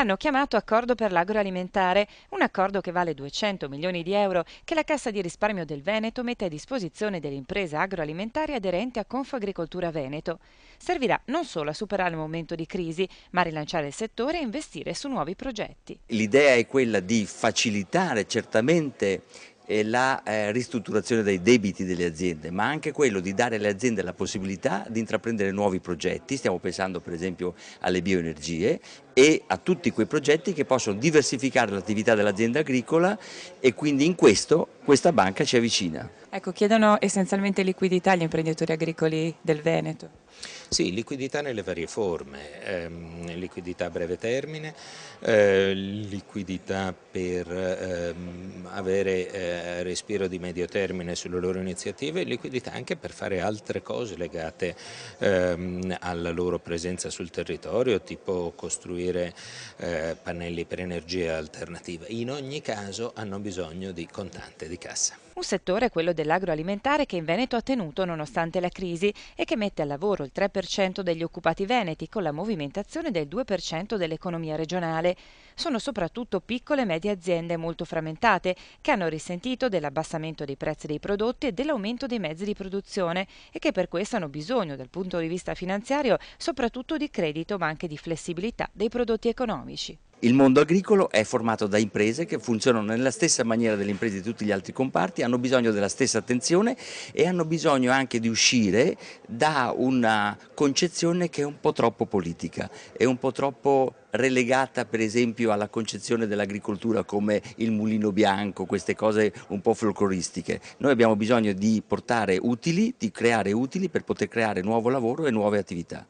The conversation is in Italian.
l'hanno chiamato accordo per l'agroalimentare, un accordo che vale 200 milioni di euro che la Cassa di risparmio del Veneto mette a disposizione dell'impresa agroalimentare aderente a Confagricoltura Veneto. Servirà non solo a superare il momento di crisi, ma a rilanciare il settore e investire su nuovi progetti. L'idea è quella di facilitare certamente la eh, ristrutturazione dei debiti delle aziende, ma anche quello di dare alle aziende la possibilità di intraprendere nuovi progetti, stiamo pensando per esempio alle bioenergie e a tutti quei progetti che possono diversificare l'attività dell'azienda agricola e quindi in questo questa banca ci avvicina. Ecco, chiedono essenzialmente liquidità agli imprenditori agricoli del Veneto. Sì, liquidità nelle varie forme, ehm, liquidità a breve termine, eh, liquidità per ehm, avere eh, respiro di medio termine sulle loro iniziative, liquidità anche per fare altre cose legate ehm, alla loro presenza sul territorio, tipo costruire eh, pannelli per energia alternativa. In ogni caso hanno bisogno di contante di cassa. Un settore, quello dell'agroalimentare, che in Veneto ha tenuto nonostante la crisi e che mette al lavoro il 3% degli occupati veneti con la movimentazione del 2% dell'economia regionale. Sono soprattutto piccole e medie aziende molto frammentate che hanno risentito dell'abbassamento dei prezzi dei prodotti e dell'aumento dei mezzi di produzione e che per questo hanno bisogno dal punto di vista finanziario soprattutto di credito ma anche di flessibilità dei prodotti economici. Il mondo agricolo è formato da imprese che funzionano nella stessa maniera delle imprese di tutti gli altri comparti, hanno bisogno della stessa attenzione e hanno bisogno anche di uscire da una concezione che è un po' troppo politica, è un po' troppo relegata per esempio alla concezione dell'agricoltura come il mulino bianco, queste cose un po' folcloristiche. Noi abbiamo bisogno di portare utili, di creare utili per poter creare nuovo lavoro e nuove attività.